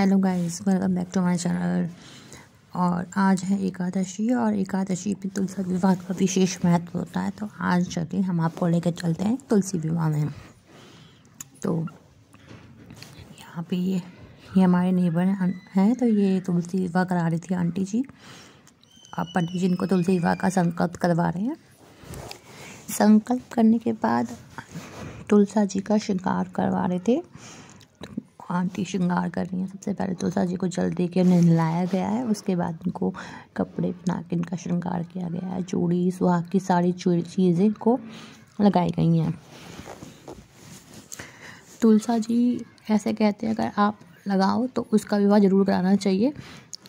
hello guys welcome back to my channel और आज है एकादशी और एकादशी पे तुलसी विवाह का विशेष महत्व होता है तो आज चलिए हम आपको लेकर चलते हैं तुलसी विवाह में तो यहाँ पे ये ये हमारे नेबर हैं तो ये तुलसी विवाह करा रही थी आंटी जी आप पंडित जी इनको तुलसी विवाह का संकल्प करवा रहे हैं संकल्प करने के बाद तुलसा जी का श्रृंगार करवा रहे थे आंटी श्रृंगार कर रही हैं सबसे पहले तुलसा तो जी को जल दे के उन्हें नहलाया गया है उसके बाद उनको कपड़े पहना के इनका श्रृंगार किया गया है चूड़ी सुहाग की सारी चीज़ें को लगाई गई हैं तुलसा तो जी ऐसे कहते हैं अगर आप लगाओ तो उसका विवाह ज़रूर कराना चाहिए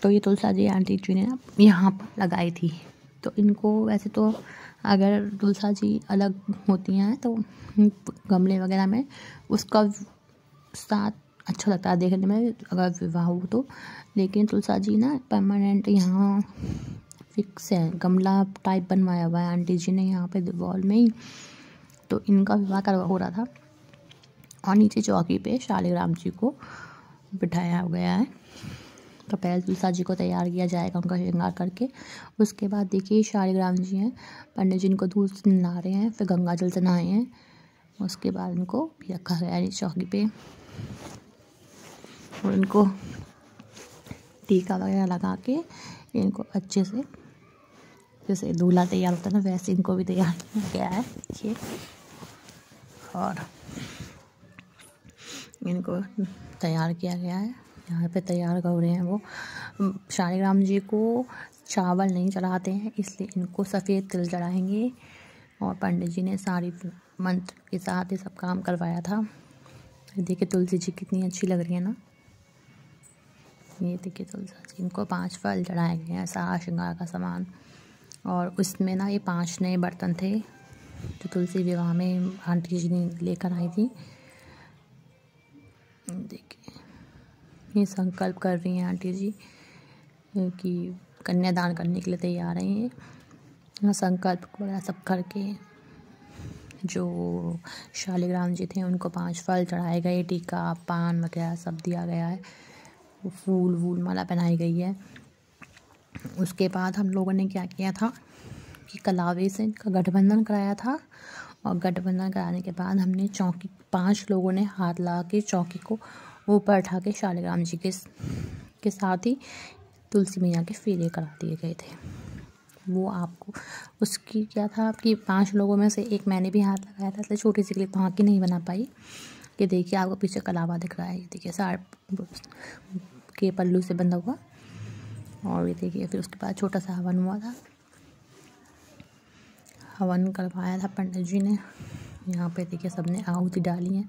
तो ये तुलसा तो जी आंटी जी ने यहाँ पर लगाई थी तो इनको वैसे तो अगर तुलसा जी अलग होती हैं तो गमले वगैरह में उसका साथ अच्छा लगता है देखने में अगर विवाह हो तो लेकिन तुलसा जी ना परमानेंट यहाँ फिक्स है गमला टाइप बनवाया हुआ है आंटी जी ने यहाँ पे वॉल में ही तो इनका विवाह करवा हो रहा था और नीचे चौकी पे शालीग्राम जी को बिठाया गया है तो पहले तुलसा जी को तैयार किया जाएगा उनका श्रृंगार करके उसके बाद देखिए शालीग्राम जी हैं पंडित जी इनको दूर से नहा रहे हैं फिर गंगा जल से नहाए हैं उसके बाद इनको भी रखा गया है चौकी पर और इनको टीका वगैरह लगा के इनको अच्छे से जैसे दूल्हा तैयार होता है ना वैसे इनको भी तैयार किया गया है देखिए और इनको तैयार किया गया है यहाँ पे तैयार कर रहे हैं वो शालिग्राम जी को चावल नहीं चढ़ाते हैं इसलिए इनको सफ़ेद तिल चढ़ाएंगे और पंडित जी ने सारी मंत्र के साथ ये सब काम करवाया था देखिए तुलसी जी कितनी अच्छी लग रही है ना ये देखिए तुलसा जी इनको पांच फल चढ़ाए गए हैं सारा श्रृंगार का सामान और उसमें ना ये पांच नए बर्तन थे जो तुलसी विवाह में आंटी जी ने लेकर आई थी देखिए ये संकल्प कर रही हैं आंटी जी कि कन्यादान करने के लिए तैयार हैं ये संकल्प वगैरह सब करके जो शालिग्राम जी थे उनको पांच फल चढ़ाए गए टीका पान वगैरह सब दिया गया है फूल वूल माला पहनाई गई है उसके बाद हम लोगों ने क्या किया था कि कलावे से इनका गठबंधन कराया था और गठबंधन कराने के बाद हमने चौकी पांच लोगों ने हाथ लगा के चौकी को ऊपर उठा के शालिग्राम जी के के साथ ही तुलसी मैया के फेरे करा दिए गए थे वो आपको उसकी क्या था आपकी पांच लोगों में से एक मैंने भी हाथ लगाया था इसलिए छोटी सी क्लिप वहाँ तो की नहीं बना पाई ये देखिए आपको पीछे कलावा दिख रहा है ये देखिए सार के पल्लू से बंधा हुआ और ये देखिए फिर उसके बाद छोटा सा हवन हुआ था हवन करवाया था पंडित जी ने यहाँ पे देखिए सबने आहुति डाली है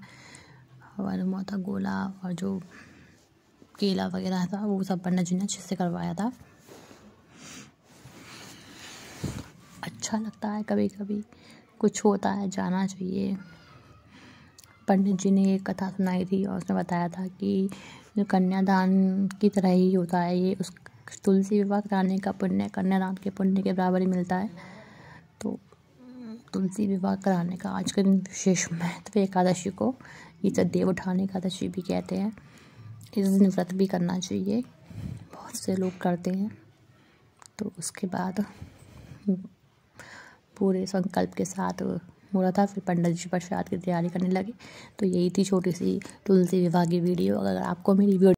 हवन हुआ था गोला और जो केला वगैरह था वो सब पंडित जी ने अच्छे से करवाया था अच्छा लगता है कभी कभी कुछ होता है जाना चाहिए पंडित जी ने एक कथा सुनाई थी और उसने बताया था कि जो कन्यादान की तरह ही होता है ये उस तुलसी विवाह कराने का पुण्य कन्यादान के पुण्य के बराबर ही मिलता है तो तुलसी विवाह कराने का आज के दिन विशेष महत्व एकादशी को ये तो देव उठाने एकादशी भी कहते हैं इस दिन व्रत भी करना चाहिए बहुत से लोग करते हैं तो उसके बाद पूरे संकल्प के साथ हो रहा था फिर पंडित जी प्रसाद की तैयारी करने लगे तो यही थी छोटी सी तुलसी विवाह की वीडियो अगर आपको मेरी वीडियो